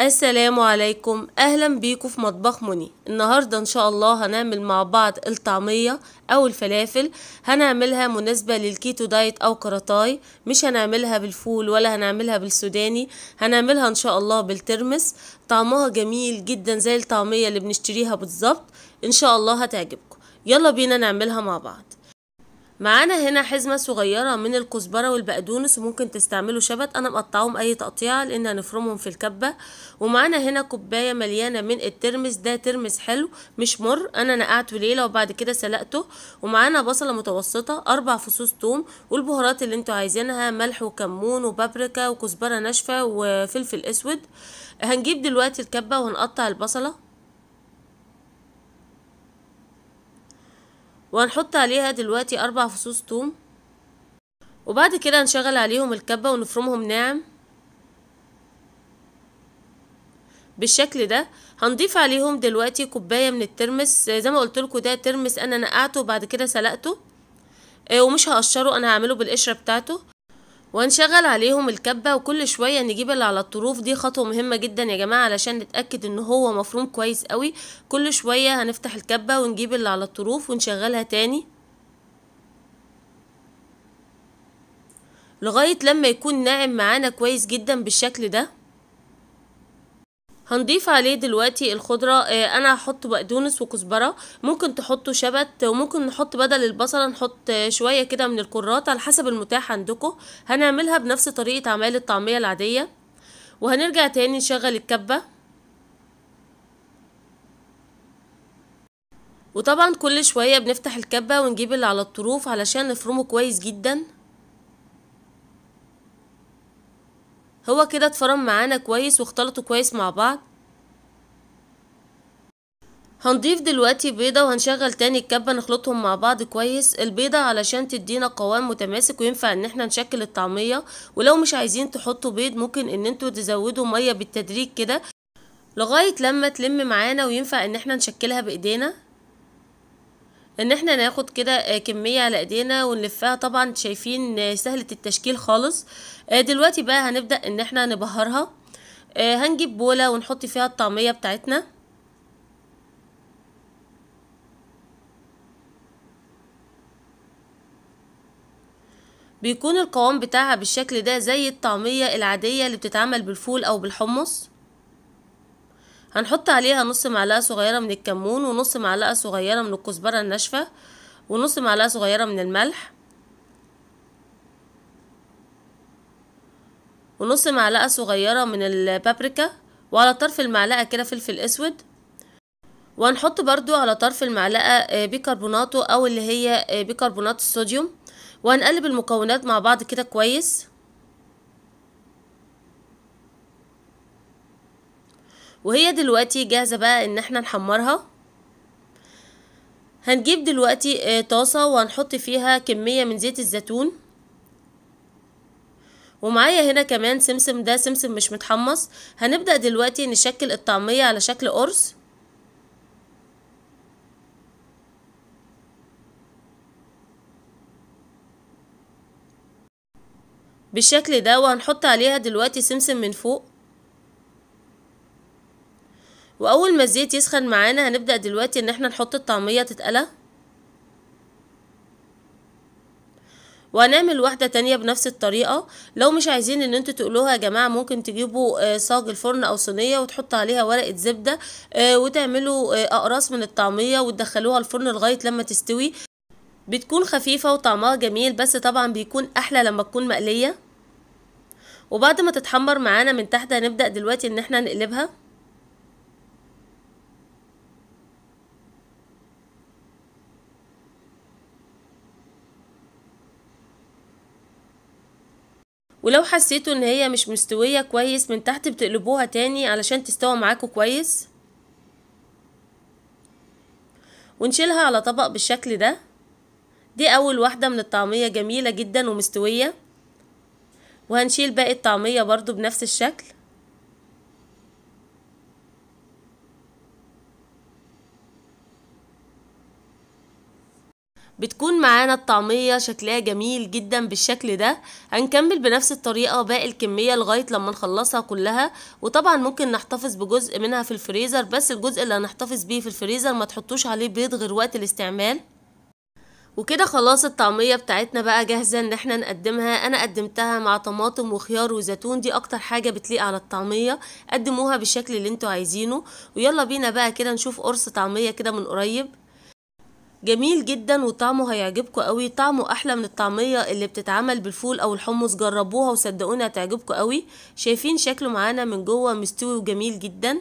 السلام عليكم اهلا بيكم في مطبخ مني النهاردة ان شاء الله هنعمل مع بعض الطعمية او الفلافل هنعملها مناسبة للكيتو دايت او كراتاي مش هنعملها بالفول ولا هنعملها بالسوداني هنعملها ان شاء الله بالترمس طعمها جميل جدا زي الطعمية اللي بنشتريها بالظبط ان شاء الله هتعجبكم يلا بينا نعملها مع بعض معانا هنا حزمه صغيره من الكزبره والبقدونس وممكن تستعملوا شبت انا مقطعهم اي تقطيعه لان هنفرمهم في الكبه ومعانا هنا كوبايه مليانه من الترمس ده ترمس حلو مش مر انا نقعته ليله وبعد كده سلقته ومعانا بصله متوسطه اربع فصوص ثوم والبهارات اللي انتوا عايزينها ملح وكمون وبابريكا وكزبره ناشفه وفلفل اسود هنجيب دلوقتي الكبه وهنقطع البصله وهنحط عليها دلوقتي أربع فصوص توم وبعد كده هنشغل عليهم الكبة ونفرمهم ناعم بالشكل ده هنضيف عليهم دلوقتي كوباية من الترمس زي ما قلت لكم ده ترمس انا نقعته وبعد كده سلقته آه، ومش هقشره انا هعمله بالقشرة بتاعته وهنشغل عليهم الكبة وكل شوية نجيب اللي على الطروف دي خطوة مهمة جدا يا جماعة علشان نتأكد ان هو مفروم كويس قوي كل شوية هنفتح الكبة ونجيب اللي على الطروف ونشغلها تاني لغاية لما يكون ناعم معانا كويس جدا بالشكل ده هنضيف عليه دلوقتي الخضرة آه، انا هحط بقدونس وكزبرة ممكن تحطوا شبت وممكن نحط بدل البصلة نحط شوية كده من الكرات على حسب المتاح عندكم هنعملها بنفس طريقة عمال الطعمية العادية وهنرجع تاني نشغل الكبة وطبعا كل شوية بنفتح الكبة ونجيب اللي على الطروف علشان نفرمه كويس جدا هو كده اتفرم معانا كويس واختلطوا كويس مع بعض هنضيف دلوقتي بيضة وهنشغل تاني الكبة نخلطهم مع بعض كويس البيضة علشان تدينا قوام متماسك وينفع ان احنا نشكل الطعمية ولو مش عايزين تحطوا بيض ممكن ان انتوا تزودوا مية بالتدريج كده لغاية لما تلم معانا وينفع ان احنا نشكلها بايدينا ان احنا ناخد كده آه، كمية على ايدينا ونلفها طبعا شايفين سهلة التشكيل خالص آه، دلوقتي بقى هنبدأ ان احنا نبهرها آه، هنجيب بولة ونحط فيها الطعمية بتاعتنا بيكون القوام بتاعها بالشكل ده زي الطعمية العادية اللي بتتعمل بالفول او بالحمص هنحط عليها نص معلقة صغيرة من الكمون ونص معلقة صغيرة من الكزبرة الناشفة ونص معلقة صغيرة من الملح ونص معلقة صغيرة من البابريكا وعلى طرف المعلقة كده فلفل اسود وهنحط برضو على طرف المعلقة آه، بيكربوناتو او اللي هي آه، بيكربونات الصوديوم وهنقلب المكونات مع بعض كده كويس وهي دلوقتي جاهزة بقى ان احنا نحمرها هنجيب دلوقتي آه، طاسة وهنحط فيها كمية من زيت الزيتون ومعايا هنا كمان سمسم ده سمسم مش متحمص هنبدأ دلوقتي نشكل الطعمية على شكل قرص بالشكل ده وهنحط عليها دلوقتي سمسم من فوق واول ما الزيت يسخن معانا هنبدأ دلوقتي ان احنا نحط الطعمية تتقلى وهنعمل واحدة تانية بنفس الطريقة لو مش عايزين ان انتوا تقلوها يا جماعة ممكن تجيبوا آه، صاج الفرن او صينية وتحطوا عليها ورقة زبدة آه، وتعملوا آه، اقراص من الطعمية وتدخلوها الفرن لغاية لما تستوي بتكون خفيفة وطعمها جميل بس طبعا بيكون احلى لما تكون مقلية وبعد ما تتحمر معانا من تحت هنبدأ دلوقتي ان احنا نقلبها ولو حسيتوا ان هي مش مستوية كويس من تحت بتقلبوها تاني علشان تستوى معاكوا كويس ونشيلها على طبق بالشكل ده دي اول واحدة من الطعمية جميلة جدا ومستوية وهنشيل باقي الطعمية برضو بنفس الشكل بتكون معانا الطعمية شكلها جميل جدا بالشكل ده هنكمل بنفس الطريقة باقي الكمية لغاية لما نخلصها كلها وطبعا ممكن نحتفظ بجزء منها في الفريزر بس الجزء اللي هنحتفظ بيه في الفريزر ما تحطوش عليه بيض غير وقت الاستعمال وكده خلاص الطعمية بتاعتنا بقى جاهزة ان احنا نقدمها انا قدمتها مع طماطم وخيار وزيتون دي اكتر حاجة بتليق على الطعمية قدموها بالشكل اللي انتوا عايزينه ويلا بينا بقى كده نشوف قرص طعمية كده من قريب جميل جدا وطعمه هيعجبكم قوي طعمه احلى من الطعميه اللي بتتعمل بالفول او الحمص جربوها وصدقوني هتعجبكم قوي شايفين شكله معانا من جوه مستوي وجميل جدا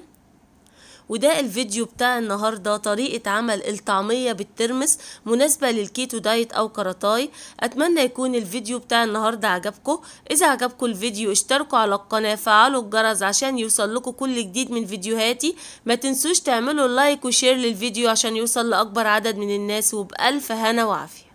وده الفيديو بتاع النهاردة طريقة عمل الطعمية بالترمس مناسبة للكيتو دايت أو كراتاي أتمنى يكون الفيديو بتاع النهاردة عجبكم إذا عجبكم الفيديو اشتركوا على القناة فعلوا الجرس عشان يوصل لكم كل جديد من فيديوهاتي ما تنسوش تعملوا لايك وشير للفيديو عشان يوصل لأكبر عدد من الناس وبألف هنا وعافية